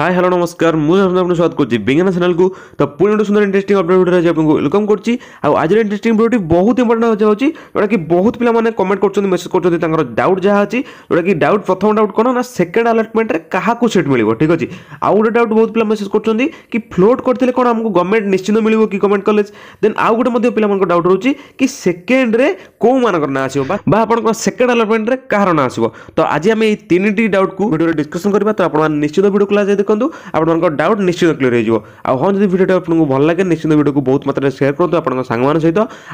hi hello নমস্কার মু আপনার স্বাগত করছি বিজ্ঞান চ্যানেলকু তো পুরো গোটে সুন্দর ইন্টারেস্টিং অপডেট ভিডিওরে আজ আপনার ওয়েলকম করছি আর আজর ইন্টারেস্টিং ভিডিওটি বহুত ইম্পর্টাট যাচ্ছি যেটা কি বহুত পিলা মানে কমেন্ট করছেন মেসেজ করছেন তাঁর ডাউট যা আছে যেটা কি ডাউট প্রথম ডাউট কোন না সেকেন্ড আলটমেন্টরে কাহাকু সিট মিলব ঠিক আছে আউ গোটে ডাউট বহুত পিলা মেসেজ করছেন কি ফ্লোট করলে কোন আমাকে গভর্নমেন্ট নিশ্চিত মিলব কি গভর্নমেন্ট কলেজ দেন আউ গোটে মধ্যে পিলা মানক ডাউট রয়েছে কি সেকেন্ডরে কেউ মানক না আসব বা আপনার সেকেন্ড আলটমেন্টরে কাহার না আসব তো আজ আমি এই তিনটি ডাউটকু ভিডিওরে ডিসকসন করা তো আপনার নিশ্চিত ভিডিও ক্লাস দেখুন আপনার ডাউট নিশ্চিত ক্লিয়ার হয়ে যাব আও হ্যাঁ যদি ভিডিওটা আপনার ভাল লাগে নিশ্চিত ভিডিওকে বহু মাত্রায় সেয়ার করতু আপনার সাংমান সহ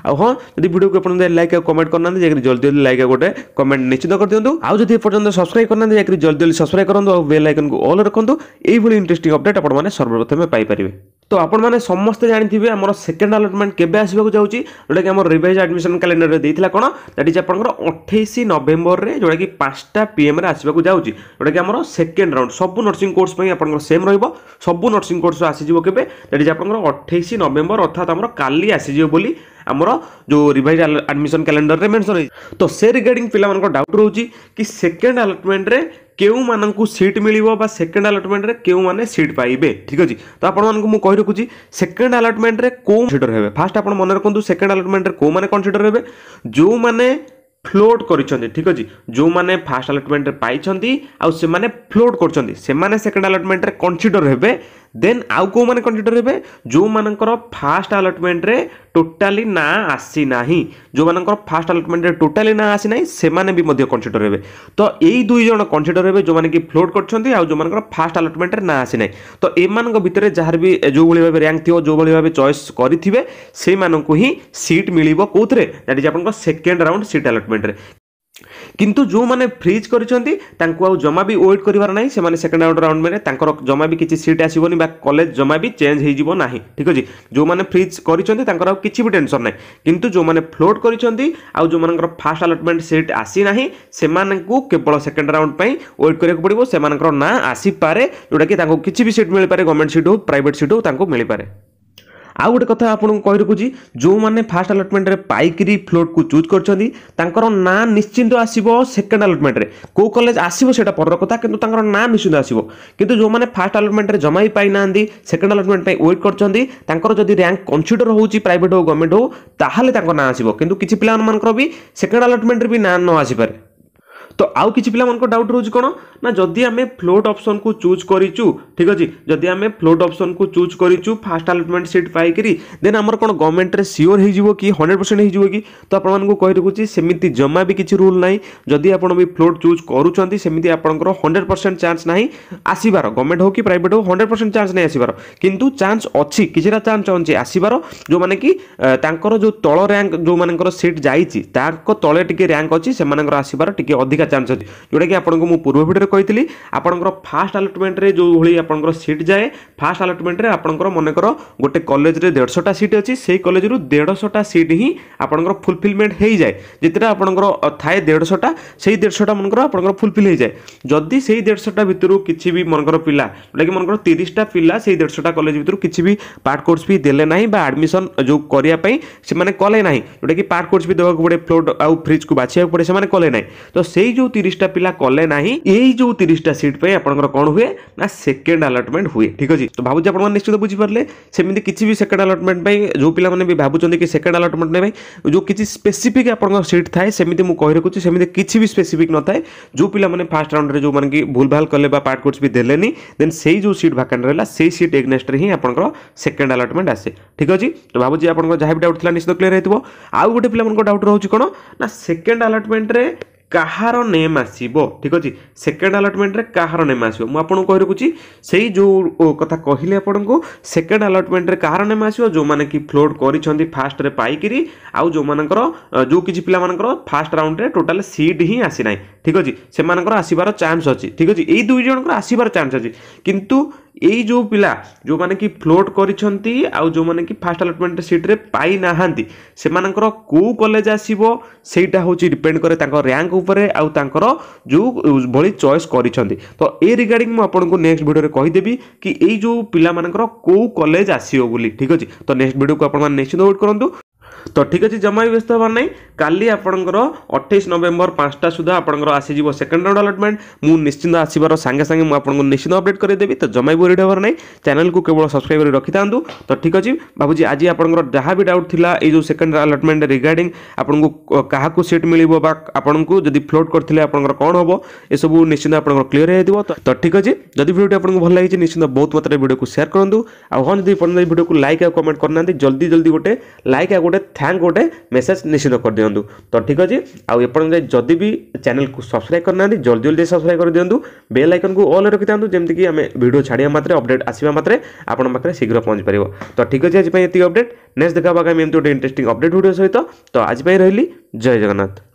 আও হ্যাঁ যদি ভিডিওকে আপনার লাইক আর কমেন্ট করে না যাই জলদি জলদি লাইক গোটে কমেন্ট নিশ্চিত করিদিন্তু আও যদি এপর্যন্ত সবসক্রাইব করে না যাই জলদি জলদি সবসক্রাইব করতু আও বেল আইকনকে অল রাখতু এইভাবে ইন্টারেস্টিং অপডেট আপনার সর্বপ্রথমে পাইপারে তো আপনার সমস্ত জাঁথিবে আমার সেকেন্ড আলটমেন্ট কেবে আসবাক যাচ্ছি যেটাকি আমার রিভাইজ আডমিশন ক্যালেন্ডর দিয়ে কোণ দ্যাট ইজ আপনার অঠেইশ নভেম্বরের যেটাকি পাঁচটা পিএম্রে আসবাক যাচ্ছি যেটাকি আমার সেকেন্ড রাউন্ড সবু নর্সিং কোর্স আপনার সেম রহব সবু নর্সিং কোর্স আসিযোগ কেবে দ্যাট ইজ আপনার অঠেইশ নভেম্বর অর্থাৎ আমার কালি আসিযোগ বলে ଆମର ଯେଉଁ ରିଭାଇଜ୍ ଆଡ଼ମିସନ୍ କ୍ୟାଲେଣ୍ଡରରେ ମେନ୍ସନ୍ ହେଇଛି ତ ସେ ରିଗାର୍ଡ଼ିଂ ପିଲାମାନଙ୍କ ଡାଉଟ୍ ରହୁଛି କି ସେକେଣ୍ଡ ଆଲଟମେଣ୍ଟରେ କେଉଁମାନଙ୍କୁ ସିଟ୍ ମିଳିବ ବା ସେକେଣ୍ଡ ଆଲଟମେଣ୍ଟରେ କେଉଁମାନେ ସିଟ୍ ପାଇବେ ଠିକ୍ ଅଛି ତ ଆପଣମାନଙ୍କୁ ମୁଁ କହି ରଖୁଛି ସେକେଣ୍ଡ ଆଲଟମେଣ୍ଟରେ କେଉଁ କନସିଡର ହେବେ ଫାଷ୍ଟ ଆପଣ ମନେ ରଖନ୍ତୁ ସେକେଣ୍ଡ ଆଲଟମେଣ୍ଟରେ କେଉଁମାନେ କନସିଡର ହେବେ ଯେଉଁମାନେ ଫ୍ଲୋଟ୍ କରିଛନ୍ତି ଠିକ୍ ଅଛି ଯେଉଁମାନେ ଫାର୍ଷ୍ଟ ଆଲଟମେଣ୍ଟରେ ପାଇଛନ୍ତି ଆଉ ସେମାନେ ଫ୍ଲୋଟ୍ କରୁଛନ୍ତି ସେମାନେ ସେକେଣ୍ଡ ଆଲଟମେଣ୍ଟରେ କନସିଡର ହେବେ ଦେନ୍ ଆଉ କେଉଁମାନେ କଣ୍ଟିଡର୍ ହେବେ ଯେଉଁମାନଙ୍କର ଫାଷ୍ଟ ଆଲଟମେଣ୍ଟରେ ଟୋଟାଲି ନାଁ ଆସିନାହିଁ ଯେଉଁମାନଙ୍କର ଫାଷ୍ଟ ଆଲଟମେଣ୍ଟରେ ଟୋଟାଲି ନାଁ ଆସିନାହିଁ ସେମାନେ ବି ମଧ୍ୟ କଣ୍ସିଡର୍ ହେବେ ତ ଏଇ ଦୁଇ ଜଣ କଣ୍ସିଡର୍ ହେବେ ଯେଉଁମାନେ କି ଫ୍ଲୋଟ୍ କରିଛନ୍ତି ଆଉ ଯେଉଁମାନଙ୍କର ଫାଷ୍ଟ ଆଲଟମେଣ୍ଟରେ ନାଁ ଆସିନାହିଁ ତ ଏମାନଙ୍କ ଭିତରେ ଯାହାର ବି ଯେଉଁଭଳି ଭାବେ ର୍ୟାଙ୍କ ଥିବ ଯେଉଁଭଳି ଭାବେ ଚଏସ୍ କରିଥିବେ ସେଇମାନଙ୍କୁ ହିଁ ସିଟ୍ ମିଳିବ କେଉଁଥିରେ ଦ୍ୟାଟ୍ ଇଜ୍ ଆପଣଙ୍କ ସେକେଣ୍ଡ ରାଉଣ୍ଡ ସିଟ୍ ଆଲଟମେଣ୍ଟରେ কিন্তু ଯେଉଁମାନେ ଫ୍ରିଜ୍ କରିଛନ୍ତି ତାଙ୍କୁ ଆଉ ଜମା ବି ୱେଟ୍ କରିବାର ନାହିଁ ସେମାନେ ସେକେଣ୍ଡ ରାଉଣ୍ଡ ରାଉଣ୍ଡ ମାନେ ତାଙ୍କର ଜମା ବି କିଛି ସିଟ୍ ଆସିବନି ବା କଲେଜ ଜମା ବି ଚେଞ୍ଜ ହେଇଯିବ ନାହିଁ ଠିକ୍ ଅଛି ଯେଉଁମାନେ ଫ୍ରିଜ୍ କରିଛନ୍ତି ତାଙ୍କର ଆଉ କିଛି ବି ଟେନସନ୍ ନାହିଁ କିନ୍ତୁ ଯେଉଁମାନେ ଫ୍ଲୋଟ୍ କରିଛନ୍ତି ଆଉ ଯେଉଁମାନଙ୍କର ଫାଷ୍ଟ ଆଲଟମେଣ୍ଟ ସିଟ୍ ଆସିନାହିଁ ସେମାନଙ୍କୁ କେବଳ ସେକେଣ୍ଡ ରାଉଣ୍ଡ ପାଇଁ ୱେଟ୍ କରିବାକୁ ପଡ଼ିବ ସେମାନଙ୍କର ନାଁ ଆସିପାରେ ଯେଉଁଟାକି ତାଙ୍କୁ କିଛି ବି ସିଟ୍ ମିଳିପାରେ ଗଭର୍ଣ୍ଣମେଣ୍ଟ ସିଟ୍ ହେଉ ପ୍ରାଇଭେଟ୍ ସିଟ୍ ହେଉ ତାଙ୍କୁ ମିଳିପାରେ ଆଉ ଗୋଟେ କଥା ଆପଣଙ୍କୁ କହି ରଖୁଛି ଯେଉଁମାନେ ଫାର୍ଷ୍ଟ ଆଲଟମେଣ୍ଟରେ ପାଇକିରି ଫ୍ଲୋଟ୍କୁ ଚୁଜ୍ କରିଛନ୍ତି ତାଙ୍କର ନାଁ ନିଶ୍ଚିନ୍ତ ଆସିବ ସେକେଣ୍ଡ ଆଲଟମେଣ୍ଟରେ କେଉଁ କଲେଜ ଆସିବ ସେଇଟା ପରର କଥା କିନ୍ତୁ ତାଙ୍କର ନାଁ ନିଶ୍ଚିନ୍ତ ଆସିବ କିନ୍ତୁ ଯେଉଁମାନେ ଫାର୍ଷ୍ଟ ଆଲଟମେଣ୍ଟରେ ଜମା ହିଁ ପାଇନାହାନ୍ତି ସେକେଣ୍ଡ ଆଲଟମେଣ୍ଟ ପାଇଁ ୱେଟ୍ କରିଛନ୍ତି ତାଙ୍କର ଯଦି ରାଙ୍କ କନସିଡର ହେଉଛି ପ୍ରାଇଭେଟ୍ ହେଉ ଗଭର୍ଣ୍ଣମେଣ୍ଟ ହେଉ ତାହେଲେ ତାଙ୍କ ନାଁ ଆସିବ କିନ୍ତୁ କିଛି ପିଲାମାନଙ୍କର ବି ସେକେଣ୍ଡ ଆଲଟମେଣ୍ଟରେ ବି ନାଁ ନ ଆସିପାରେ ତ ଆଉ କିଛି ପିଲାମାନଙ୍କ ଡାଉଟ୍ ରହୁଛି କ'ଣ ନା ଯଦି ଆମେ ଫ୍ଲୋଟ୍ ଅପସନ୍କୁ ଚୁଜ୍ କରିଛୁ ଠିକ୍ ଅଛି ଯଦି ଆମେ ଫ୍ଲୋଟ୍ ଅପସନ୍କୁ ଚୁଜ୍ କରିଛୁ ଫାଷ୍ଟ ଆଲଟମେଣ୍ଟ ସିଟ୍ ପାଇକରି ଦେନ୍ ଆମର କ'ଣ ଗଭର୍ଣ୍ଣମେଣ୍ଟରେ ସିଓର ହେଇଯିବ କି ହଣ୍ଡ୍ରେଡ଼ ପରସେଣ୍ଟ ହେଇଯିବ କି ତ ଆପଣମାନଙ୍କୁ କହି ରଖୁଛି ସେମିତି ଜମା ବି କିଛି ରୁଲ୍ ନାହିଁ ଯଦି ଆପଣ ବି ଫ୍ଲୋଟ୍ ଚୁଜ୍ କରୁଛନ୍ତି ସେମିତି ଆପଣଙ୍କର ହଣ୍ଡ୍ରେଡ଼ ପରସେଣ୍ଟ ଚାନ୍ସ ନାହିଁ ଆସିବାର ଗଭର୍ଣ୍ଣମେଣ୍ଟ ହେଉ କି ପ୍ରାଇଭେଟ୍ ହେଉ ହଣ୍ଡ୍ରେଡ଼ ପରସେଣ୍ଟ ଚାନ୍ସ ନାହିଁ ଆସିବାର କିନ୍ତୁ ଚାନ୍ସ ଅଛି କିଛିଟା ଚାନ୍ସ ଅଛି ଆସିବାର ଯେଉଁମାନେ କି ତାଙ୍କର ଯେଉଁ ତଳ ର୍ୟାଙ୍କ ଯେଉଁମାନଙ୍କର ସିଟ୍ ଯାଇଛି ତାଙ୍କ ତଳେ ଟିକେ ର୍ୟାଙ୍କ ଅଛି ସେମାନଙ୍କର ଆସିବାର ଟିକେ ଅଧିକା ଦୁଇଟା ଚାନ୍ସ ଅଛି ଯେଉଁଟାକି ଆପଣଙ୍କୁ ମୁଁ ପୂର୍ବ ଭିଡ଼ିଓରେ କହିଥିଲି ଆପଣଙ୍କର ଫାଷ୍ଟ ଆଲଟମେଣ୍ଟରେ ଯେଉଁଭଳି ଆପଣଙ୍କର ସିଟ୍ ଯାଏ ଫାଷ୍ଟ ଆଲଟମେଣ୍ଟରେ ଆପଣଙ୍କର ମନେକର ଗୋଟେ କଲେଜରେ ଦେଢ଼ଶହଟା ସିଟ୍ ଅଛି ସେଇ କଲେଜରୁ ଦେଢ଼ଶହଟା ସିଟ୍ ହିଁ ଆପଣଙ୍କର ଫୁଲଫିଲମେଣ୍ଟ ହେଇଯାଏ ଯେତେଟା ଆପଣଙ୍କର ଥାଏ ଦେଢ଼ଶହଟା ସେଇ ଦେଢ଼ଶହଟା ମନେକର ଆପଣଙ୍କର ଫୁଲଫିଲ୍ ହେଇଯାଏ ଯଦି ସେଇ ଦେଢ଼ଶହଟା ଭିତରୁ କିଛି ବି ମନେକର ପିଲା ଯେଉଁଟାକି ମନେକର ତିରିଶଟା ପିଲା ସେଇ ଦେଢ଼ଶହଟା କଲେଜ ଭିତରୁ କିଛି ବି ପାର୍ଟ କୋର୍ସ ବି ଦେଲେ ନାହିଁ ବା ଆଡ଼ମିସନ୍ ଯେଉଁ କରିବା ପାଇଁ ସେମାନେ କଲେ ନାହିଁ ଯେଉଁଟାକି ପାର୍ଟ କୋର୍ସ ବି ଦେବାକୁ ପଡ଼େ ଫ୍ଲୋଟ୍ ଆଉ ଫ୍ରିଜ୍କୁ ବାଛିବାକୁ ପଡ଼େ ସେମାନେ କଲେ ନାହିଁ ତ ସେଇ ଯୋଉ ତିରିଶଟା ପିଲା କଲେ ନାହିଁ ଏଇ ଯୋଉ ତିରିଶଟା ସିଟ୍ ପାଇଁ ଆପଣଙ୍କର କ'ଣ ହୁଏ ନା ସେକେଣ୍ଡ ଆଲଟମେଣ୍ଟ ହୁଏ ଠିକ୍ ଅଛି ତ ଭାବୁଛି ଆପଣମାନେ ନିଶ୍ଚିତ ବୁଝିପାରିଲେ ସେମିତି କିଛି ବି ସେକେଣ୍ଡ ଆଲଟମେଣ୍ଟ ପାଇଁ ଯୋଉ ପିଲାମାନେ ବି ଭାବୁଛନ୍ତି କି ସେକେଣ୍ଡ ଆଲଟମେଣ୍ଟ ପାଇଁ ଯୋଉ କିଛି ସ୍ପେସିଫିକ୍ ଆପଣଙ୍କ ସିଟ୍ ଥାଏ ସେମିତି ମୁଁ କହି ରଖୁଛି ସେମିତି କିଛି ବି ସ୍ପେସିଫିକ୍ ନଥାଏ ଯୋଉ ପିଲାମାନେ ଫାର୍ଷ୍ଟ ରାଉଣ୍ଡରେ ଯୋଉମାନେ କି ଭୁଲଭାଲ କଲେ ବା ପାର୍ଟ କୋର୍ସ ବି ଦେଲେନି ଦେନ୍ ସେଇ ଯୋଉ ସିଟ୍ ଭାକାଣ୍ଟ ରହିଲା ସେଇ ସିଟ୍ ଏଗ୍ନେଷ୍ଟରେ ହିଁ ଆପଣଙ୍କର ସେକେଣ୍ଡ ଆଲଟମେଣ୍ଟ ଆସେ ଠିକ୍ ଅଛି ତ ଭାବୁଛି ଆପଣଙ୍କ ଯାହା ବି ଡାଉଟ୍ ଥିଲା ନିଶ୍ଚିତ କ୍ଲିୟର ହେଇଥିବ ଆଉ ଗୋଟେ ପିଲାମାନଙ୍କ ଡାଉଟ୍ ରହୁଛି କ'ଣ ନା ସେକେଣ୍ଡ ଆଲଟମେଣ୍ଟରେ କାହାର ନେମ୍ ଆସିବ ଠିକ୍ ଅଛି ସେକେଣ୍ଡ ଆଲଟମେଣ୍ଟରେ କାହାର ନେମ୍ ଆସିବ ମୁଁ ଆପଣଙ୍କୁ କହି ରଖୁଛି ସେଇ ଯେଉଁ କଥା କହିଲେ ଆପଣଙ୍କୁ ସେକେଣ୍ଡ ଆଲଟମେଣ୍ଟରେ କାହାର ନେମ୍ ଆସିବ ଯେଉଁମାନେ କି ଫ୍ଲୋଟ୍ କରିଛନ୍ତି ଫାଷ୍ଟରେ ପାଇକିରି ଆଉ ଯେଉଁମାନଙ୍କର ଯେଉଁ କିଛି ପିଲାମାନଙ୍କର ଫାଷ୍ଟ ରାଉଣ୍ଡରେ ଟୋଟାଲ୍ ସିଟ୍ ହିଁ ଆସିନାହିଁ ଠିକ୍ ଅଛି ସେମାନଙ୍କର ଆସିବାର ଚାନ୍ସ ଅଛି ଠିକ୍ ଅଛି ଏଇ ଦୁଇ ଜଣଙ୍କର ଆସିବାର ଚାନ୍ସ ଅଛି କିନ୍ତୁ ଏଇ ଯେଉଁ ପିଲା ଯେଉଁମାନେ କି ଫ୍ଲୋଟ୍ କରିଛନ୍ତି ଆଉ ଯେଉଁମାନେ କି ଫାଷ୍ଟ ଆଲଟମେଣ୍ଟ ସିଟ୍ରେ ପାଇନାହାନ୍ତି ସେମାନଙ୍କର କେଉଁ କଲେଜ ଆସିବ ସେଇଟା ହେଉଛି ଡିପେଣ୍ଡ କରେ ତାଙ୍କ ର୍ୟାଙ୍କ ଉପରେ ଆଉ ତାଙ୍କର ଯେଉଁ ଭଳି ଚଏସ୍ କରିଛନ୍ତି ତ ଏ ରିଗାର୍ଡ଼ିଂ ମୁଁ ଆପଣଙ୍କୁ ନେକ୍ସଟ ଭିଡ଼ିଓରେ କହିଦେବି କି ଏଇ ଯେଉଁ ପିଲାମାନଙ୍କର କେଉଁ କଲେଜ ଆସିବ ବୋଲି ଠିକ୍ ଅଛି ତ ନେକ୍ସଟ ଭିଡ଼ିଓକୁ ଆପଣମାନେ ନିଶ୍ଚିତ ୱେଟ୍ କରନ୍ତୁ তো ঠিক ଅଛି ଜମା ବି ବ୍ୟସ୍ତ ହେବାର ନାହିଁ କାଲି ଆପଣଙ୍କର ଅଠେଇଶ ନଭେମ୍ବର ପାଞ୍ଚଟା ସୁଦ୍ଧା ଆପଣଙ୍କର ଆସିଯିବ ସେକେଣ୍ଡ ରାଉଣ୍ଡ ଆଲଟମେଣ୍ଟ ମୁଁ ନିଶ୍ଚିନ୍ତ ଆସିବାର ସାଙ୍ଗେ ସାଙ୍ଗେ ମୁଁ ଆପଣଙ୍କୁ ନିଶ୍ଚିନ୍ତ ଅପଡ଼େଟ୍ କରିଦେବି ତ ଜମା ବି ୱରିଡ୍ ହେବାର ନାହିଁ ଚ୍ୟାନେଲକୁ କେବଳ ସବସ୍କ୍ରାଇବ୍ କରି ରଖିଥାନ୍ତୁ ତ ଠିକ୍ ଅଛି ଭାବୁଛି ଆଜି ଆପଣଙ୍କର ଯାହା ବି ଡାଉଟ୍ ଥିଲା ଏଇ ଯେଉଁ ସେକେଣ୍ଡ ଆଲଟମେଣ୍ଟ ରିଗାର୍ଡିଂ ଆପଣଙ୍କୁ କାହାକୁ ସିଟ୍ ମିଳିବ ବା ଆପଣଙ୍କୁ ଯଦି ଫ୍ଲୋଟ୍ କରିଥିଲେ ଆପଣଙ୍କର କ'ଣ ହେବ ଏସବୁ ନିଶ୍ଚିନ୍ତ ଆପଣଙ୍କର କ୍ଲିଅର ହେଇଥିବ ତ ଠିକ୍ ଅଛି ଯଦି ଭିଡ଼ିଓଟି ଆପଣଙ୍କୁ ଭଲ ଲାଗିଛି ନିଶ୍ଚିନ୍ତ ବହୁତ ମାତ୍ରାରେ ଭିଡ଼ିଓକୁ ସେୟାର କରନ୍ତୁ ଆଉ ହଁ ଯଦି ପର୍ଯ୍ୟନ୍ତ ଭିଡ଼ିଓକୁ ଲାଇକ୍ ଆଉ କମେଣ୍ଟ କରିନାହାନ୍ତି ଜଲ୍ଦି ଜଲ୍ଦି ଗୋଟେ ଲାଇକ୍ ଆଉ ଗୋଟେ थैंक गोटे मेसेज निश्चित कर दिंतु तो ठीक अच्छे आपड़ा जदि भी चैनल को सब्सक्राइब करना जल्दी जल्दी सब्सक्राइब कर दिंतु बेल आइकन को अल्रे रखि था जमीक आम भिड छाड़ा मात्रे अपडेट आसवा मात्रे आपण पाखे शीघ्र पहुँच पार तो ठीक अच्छे आज अपडेट नेक्स्ट देखा आगामी एमती गोटे इंटरेस्ट अपडेट भिडियो सहित तो आज रही जय जगन्नाथ